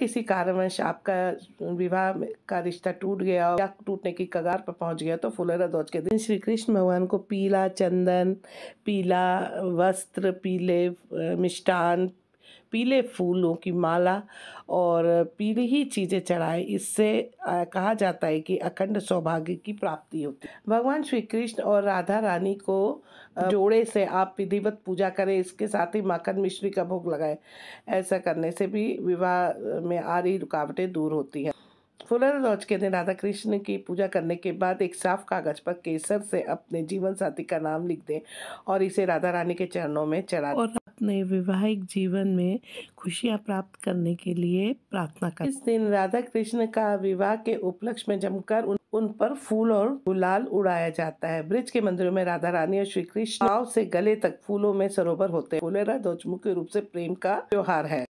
किसी कारणवश आपका विवाह का रिश्ता टूट गया या टूटने की कगार पर पहुंच गया तो फुलेरा ध्वज के दिन श्री कृष्ण भगवान को पीला चंदन पीला वस्त्र पीले मिष्टान पीले फूलों की माला और पीली ही चीज़ें चढ़ाएं इससे कहा जाता है कि अखंड सौभाग्य की प्राप्ति होती है भगवान श्री कृष्ण और राधा रानी को जोड़े से आप विधिवत पूजा करें इसके साथ ही माखन मिश्री का भोग लगाएं ऐसा करने से भी विवाह में आ रही रुकावटें दूर होती हैं फुलर लॉज के दिन राधा कृष्ण की पूजा करने के बाद एक साफ कागज पर केसर से अपने जीवन साथी का नाम लिख दें और इसे राधा रानी के चरणों में चढ़ा अपने वैवाहिक जीवन में खुशियां प्राप्त करने के लिए प्रार्थना कर इस दिन राधा कृष्ण का विवाह के उपलक्ष्य में जमकर उन, उन पर फूल और गुलाल उड़ाया जाता है ब्रिज के मंदिरों में राधा रानी और श्री कृष्ण से गले तक फूलों में सरोवर होते हैं फूलेरा ध्वजमुखी रूप से प्रेम का त्योहार है